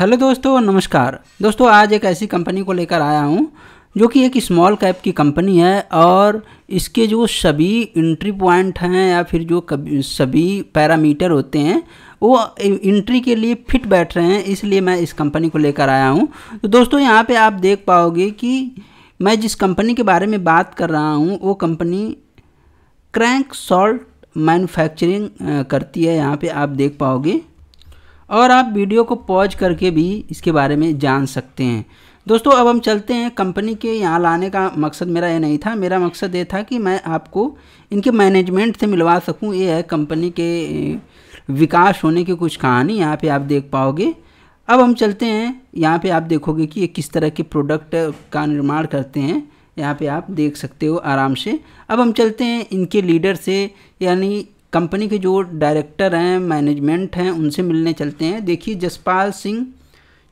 hello दोस्तों नमस्कार दोस्तों आज एक ऐसी कंपनी को लेकर आया हूँ जो कि एक स्मॉल कैप की कंपनी है और इसके जो सभी इंट्री पॉइंट हैं या फिर जो सभी पैरामीटर होते हैं वो इंट्री के लिए फिट बैठ रहे हैं इसलिए मैं इस कंपनी को लेकर आया हूँ तो दोस्तों यहाँ पे आप देख पाओगे कि मैं जिस कंपनी के बारे में बात कर रहा हूँ वो कंपनी क्रैंक सॉल्ट मैन्युफैक्चरिंग करती है यहाँ पे आप देख पाओगे और आप वीडियो को पॉज करके भी इसके बारे में जान सकते हैं दोस्तों अब हम चलते हैं कंपनी के यहाँ लाने का मकसद मेरा ये नहीं था मेरा मकसद ये था कि मैं आपको इनके मैनेजमेंट से मिलवा सकूँ ये है कंपनी के विकास होने की कुछ कहानी यहाँ पे आप देख पाओगे अब हम चलते हैं यहाँ पे आप देखोगे कि ये किस तरह के प्रोडक्ट का निर्माण करते हैं यहाँ पे आप देख सकते हो आराम से अब हम चलते हैं इनके लीडर से यानी कंपनी के जो डायरेक्टर हैं मैनेजमेंट हैं उनसे मिलने चलते हैं देखिए जसपाल सिंह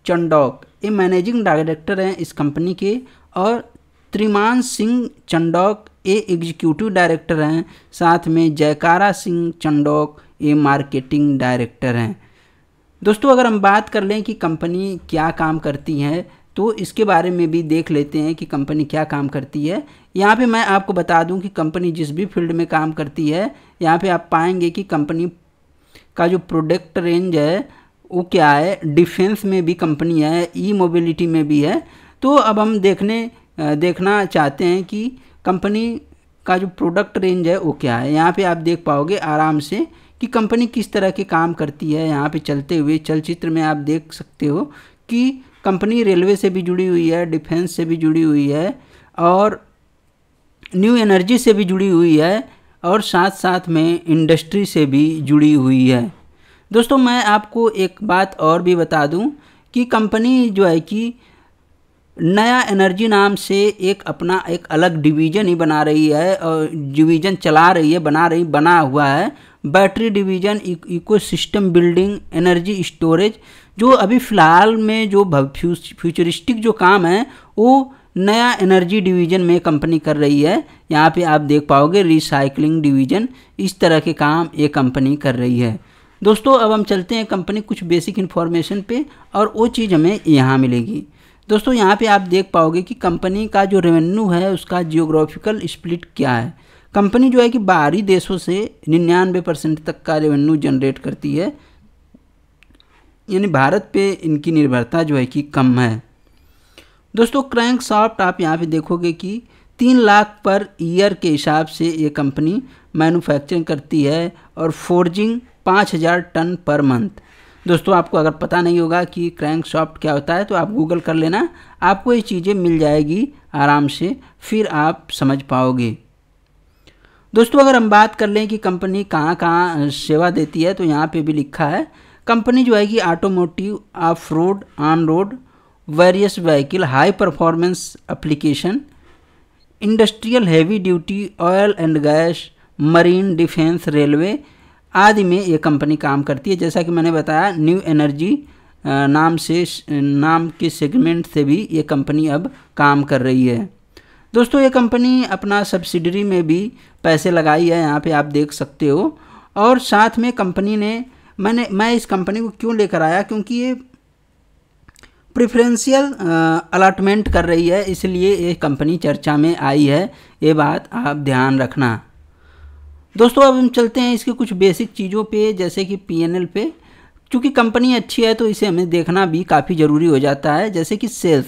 चंडौक ये मैनेजिंग डायरेक्टर हैं इस कंपनी के और त्रिमान सिंह चंडौक ये एग्जीक्यूटिव डायरेक्टर हैं साथ में जयकारा सिंह चंडौक ये मार्केटिंग डायरेक्टर हैं दोस्तों अगर हम बात कर लें कि कंपनी क्या काम करती है तो इसके बारे में भी देख लेते हैं कि कंपनी क्या काम करती है यहाँ पे मैं आपको बता दूं कि कंपनी जिस भी फील्ड में काम करती है यहाँ पे आप पाएंगे कि कंपनी का जो प्रोडक्ट रेंज है वो क्या है डिफेंस में भी कंपनी है ई मोबिलिटी में भी है तो अब हम देखने देखना चाहते हैं कि कंपनी का जो प्रोडक्ट रेंज है वो क्या है यहाँ पे आप देख पाओगे आराम से कि कंपनी किस तरह के काम करती है यहाँ पे चलते हुए चलचित्र में आप देख सकते हो कि कंपनी रेलवे से भी जुड़ी हुई है डिफेंस से भी जुड़ी हुई है और न्यू एनर्जी से भी जुड़ी हुई है और साथ साथ में इंडस्ट्री से भी जुड़ी हुई है दोस्तों मैं आपको एक बात और भी बता दूं कि कंपनी जो है कि नया एनर्जी नाम से एक अपना एक अलग डिवीज़न ही बना रही है और डिवीज़न चला रही है बना रही बना हुआ है battery division ecosystem building energy storage जो अभी फ़िलहाल में जो फ्यूचरिस्टिक जो काम है वो नया एनर्जी डिवीज़न में कंपनी कर रही है यहाँ पे आप देख पाओगे रिसाइकलिंग डिवीजन इस तरह के काम ये कंपनी कर रही है दोस्तों अब हम चलते हैं कंपनी कुछ बेसिक इन्फॉर्मेशन पे और वो चीज़ हमें यहाँ मिलेगी दोस्तों यहाँ पे आप देख पाओगे कि कंपनी का जो रेवेन्यू है उसका जियोग्राफिकल स्प्लिट क्या है कंपनी जो है कि बाहरी देशों से निन्यानवे परसेंट तक का रेवेन्यू जनरेट करती है यानी भारत पे इनकी निर्भरता जो है कि कम है दोस्तों क्रैंक सॉफ्ट आप यहाँ पे देखोगे कि तीन लाख पर ईयर के हिसाब से ये कंपनी मैन्युफैक्चरिंग करती है और फोर्जिंग पाँच हज़ार टन पर मंथ दोस्तों आपको अगर पता नहीं होगा कि क्रैंक सॉफ्ट क्या होता है तो आप गूगल कर लेना आपको ये चीज़ें मिल जाएगी आराम से फिर आप समझ पाओगे दोस्तों अगर हम बात कर लें कि कंपनी कहाँ कहाँ सेवा देती है तो यहाँ पे भी लिखा है कंपनी जो है कि automotive off road on road various vehicle high performance application industrial heavy duty oil and gas marine defence railway आदि में ये कंपनी काम करती है जैसा कि मैंने बताया न्यू एनर्जी नाम से नाम के सेगमेंट से भी ये कंपनी अब काम कर रही है दोस्तों ये कंपनी अपना सब्सिडरी में भी पैसे लगाई है यहाँ पे आप देख सकते हो और साथ में कंपनी ने मैंने मैं इस कंपनी को क्यों लेकर आया क्योंकि ये प्रिफ्रेंशियल अलाटमेंट कर रही है इसलिए ये कंपनी चर्चा में आई है ये बात आप ध्यान रखना दोस्तों अब हम चलते हैं इसके कुछ बेसिक चीज़ों पे जैसे कि पीएनएल पे चूँकि कंपनी अच्छी है तो इसे हमें देखना भी काफ़ी ज़रूरी हो जाता है जैसे कि सेल्स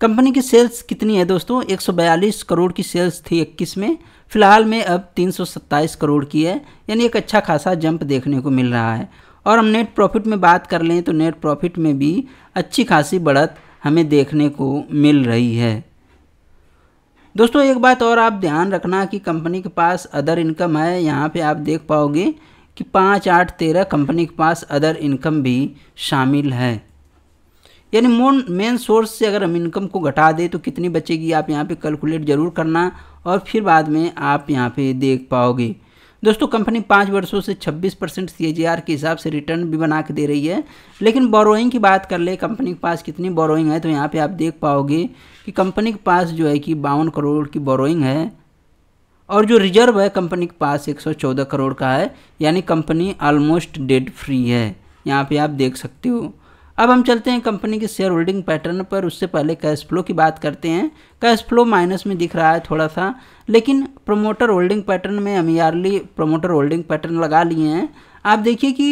कंपनी की सेल्स कितनी है दोस्तों 142 करोड़ की सेल्स थी इक्कीस में फ़िलहाल में अब 327 करोड़ की है यानी एक अच्छा खासा जंप देखने को मिल रहा है और हम नेट प्रॉफिट में बात कर लें तो नेट प्रॉफिट में भी अच्छी खासी बढ़त हमें देखने को मिल रही है दोस्तों एक बात और आप ध्यान रखना कि कंपनी के पास अदर इनकम है यहाँ पे आप देख पाओगे कि पाँच आठ तेरह कंपनी के पास अदर इनकम भी शामिल है यानी मोन मेन सोर्स से अगर हम इनकम को घटा दें तो कितनी बचेगी आप यहाँ पे कैलकुलेट ज़रूर करना और फिर बाद में आप यहाँ पे देख पाओगे दोस्तों कंपनी पाँच वर्षों से 26 परसेंट सी के हिसाब से रिटर्न भी बना के दे रही है लेकिन बोरोइंग की बात कर ले कंपनी के पास कितनी बोरोइंग है तो यहाँ पर आप देख पाओगे कि कंपनी के पास जो है कि बावन करोड़ की बोरोइंग है और जो रिजर्व है कंपनी के पास 114 करोड़ का है यानी कंपनी ऑलमोस्ट डेड फ्री है यहाँ पर आप देख सकते हो अब हम चलते हैं कंपनी के शेयर होल्डिंग पैटर्न पर उससे पहले कैश फ्लो की बात करते हैं कैश फ्लो माइनस में दिख रहा है थोड़ा सा लेकिन प्रोमोटर होल्डिंग पैटर्न में हम ईयरली प्रोमोटर होल्डिंग पैटर्न लगा लिए हैं आप देखिए कि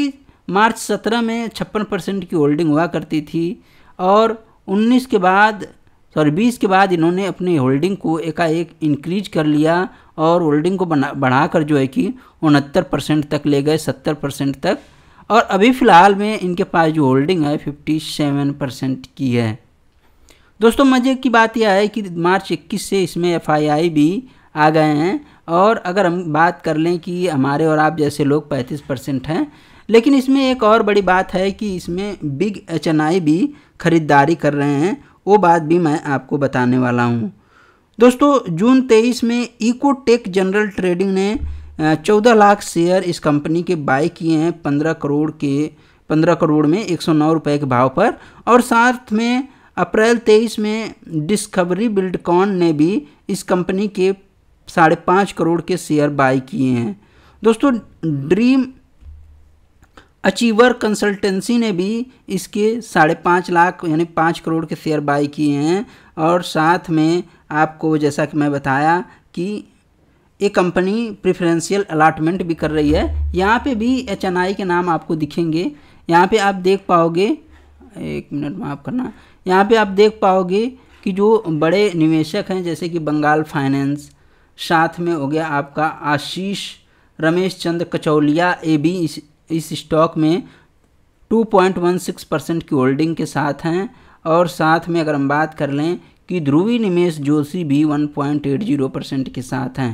मार्च सत्रह में छप्पन परसेंट की होल्डिंग हुआ करती थी और उन्नीस के बाद सॉरी बीस के बाद इन्होंने अपनी होल्डिंग को एकाएक इंक्रीज कर लिया और होल्डिंग को बना बढ़ाकर जो है कि उनहत्तर परसेंट तक ले गए सत्तर परसेंट तक और अभी फ़िलहाल में इनके पास जो होल्डिंग है 57 परसेंट की है दोस्तों मज़े की बात यह है कि मार्च 21 से इसमें एफआईआई भी आ गए हैं और अगर हम बात कर लें कि हमारे और आप जैसे लोग 35 परसेंट हैं लेकिन इसमें एक और बड़ी बात है कि इसमें बिग एच भी खरीदारी कर रहे हैं वो बात भी मैं आपको बताने वाला हूँ दोस्तों जून 23 में इकोटेक जनरल ट्रेडिंग ने चौदह लाख शेयर इस कंपनी के बाय किए हैं पंद्रह करोड़ के पंद्रह करोड़ में एक सौ नौ रुपये के भाव पर और साथ में अप्रैल तेईस में डिस्कवरी बिल्डकॉन ने भी इस कंपनी के साढ़े पाँच करोड़ के शेयर बाय किए हैं दोस्तों ड्रीम अचीवर कंसल्टेंसी ने भी इसके साढ़े पाँच लाख यानी पाँच करोड़ के शेयर बाय किए हैं और साथ में आपको जैसा कि मैं बताया कि ये कंपनी प्रिफरेंशियल अलाटमेंट भी कर रही है यहाँ पे भी एच के नाम आपको दिखेंगे यहाँ पे आप देख पाओगे एक मिनट माफ़ करना यहाँ पे आप देख पाओगे कि जो बड़े निवेशक हैं जैसे कि बंगाल फाइनेंस साथ में हो गया आपका आशीष रमेश चंद्र कचौलिया ए भी इस इस स्टॉक में 2.16 परसेंट की होल्डिंग के साथ हैं और साथ में अगर हम बात कर लें कि ध्रुवी निमेश जोशी भी 1.80 परसेंट के साथ हैं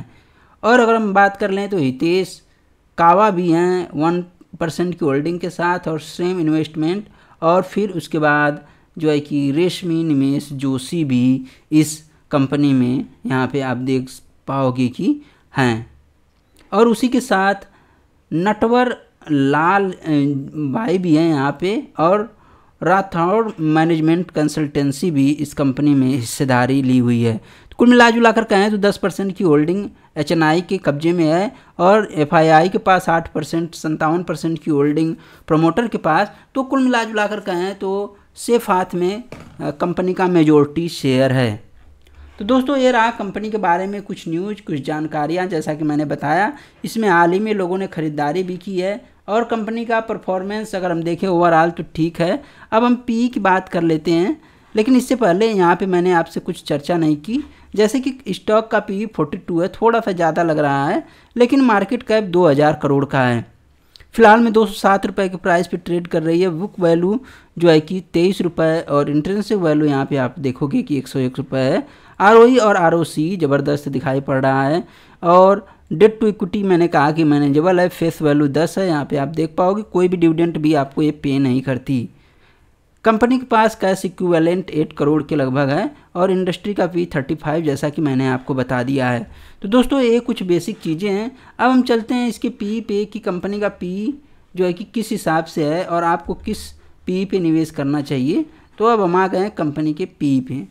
और अगर हम बात कर लें तो हितेश कावा भी हैं वन परसेंट की होल्डिंग के साथ और सेम इन्वेस्टमेंट और फिर उसके बाद जो है कि रेशमी निमेश जोशी भी इस कंपनी में यहाँ पे आप देख पाओगे कि हैं और उसी के साथ नटवर लाल भाई भी हैं यहाँ पे और राठौर मैनेजमेंट कंसल्टेंसी भी इस कंपनी में हिस्सेदारी ली हुई है कुल मिला जुला कर कहें तो दस परसेंट की होल्डिंग एच के कब्जे में है और एफ के पास आठ परसेंट संतावन परसेंट की होल्डिंग प्रमोटर के पास तो कुल मिला जुला कर कहें तो सेफ हाथ में कंपनी का मेजोरिटी शेयर है तो दोस्तों ये रहा कंपनी के बारे में कुछ न्यूज कुछ जानकारियाँ जैसा कि मैंने बताया इसमें हाल ही में लोगों ने ख़रीदारी भी की है और कंपनी का परफॉर्मेंस अगर हम देखें ओवरऑल तो ठीक है अब हम पी की बात कर लेते हैं लेकिन इससे पहले यहाँ पे मैंने आपसे कुछ चर्चा नहीं की जैसे कि स्टॉक का पी फोर्टी टू है थोड़ा सा ज़्यादा लग रहा है लेकिन मार्केट कैप दो हज़ार करोड़ का है फिलहाल में दो सौ सात रुपये के प्राइस पे ट्रेड कर रही है बुक वैल्यू जो है कि तेईस रुपये और इंटरेंसिक वैल्यू यहाँ पे आप देखोगे कि एक सौ एक रुपये है आर और आर ज़बरदस्त दिखाई पड़ रहा है और डेट टू इक्विटी मैंने कहा कि मैनेजेबल है फेस वैल्यू दस है यहाँ पर आप देख पाओगे कोई भी डिविडेंट भी आपको ये पे नहीं करती कंपनी के पास कैश इक्विवेलेंट एट करोड़ के लगभग है और इंडस्ट्री का पी थर्टी फाइव जैसा कि मैंने आपको बता दिया है तो दोस्तों ये कुछ बेसिक चीज़ें हैं अब हम चलते हैं इसके पी पे कि कंपनी का पी जो है कि किस हिसाब से है और आपको किस पी पे निवेश करना चाहिए तो अब हम आ गए हैं कंपनी के पी पे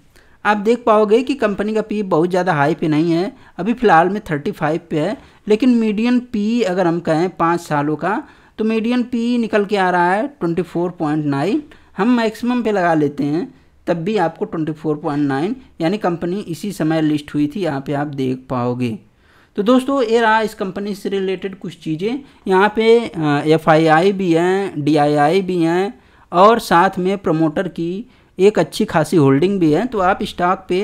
आप देख पाओगे कि कंपनी का पी बहुत ज़्यादा हाई पे नहीं है अभी फ़िलहाल में थर्टी फाइव पे है लेकिन मीडियम पी अगर हम कहें पाँच सालों का तो मीडियम पी निकल के आ रहा है ट्वेंटी फोर पॉइंट नाइन हम मैक्सिमम पे लगा लेते हैं तब भी आपको 24.9 यानी कंपनी इसी समय लिस्ट हुई थी यहाँ पे आप देख पाओगे तो दोस्तों ये रहा इस कंपनी से रिलेटेड कुछ चीज़ें यहाँ पे एफ भी हैं डी भी हैं और साथ में प्रमोटर की एक अच्छी खासी होल्डिंग भी है तो आप स्टॉक पे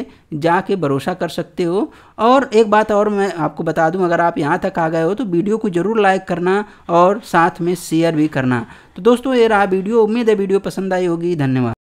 जाके भरोसा कर सकते हो और एक बात और मैं आपको बता दूं अगर आप यहाँ तक आ गए हो तो वीडियो को ज़रूर लाइक करना और साथ में शेयर भी करना तो दोस्तों ये रहा वीडियो उम्मीद है वीडियो पसंद आई होगी धन्यवाद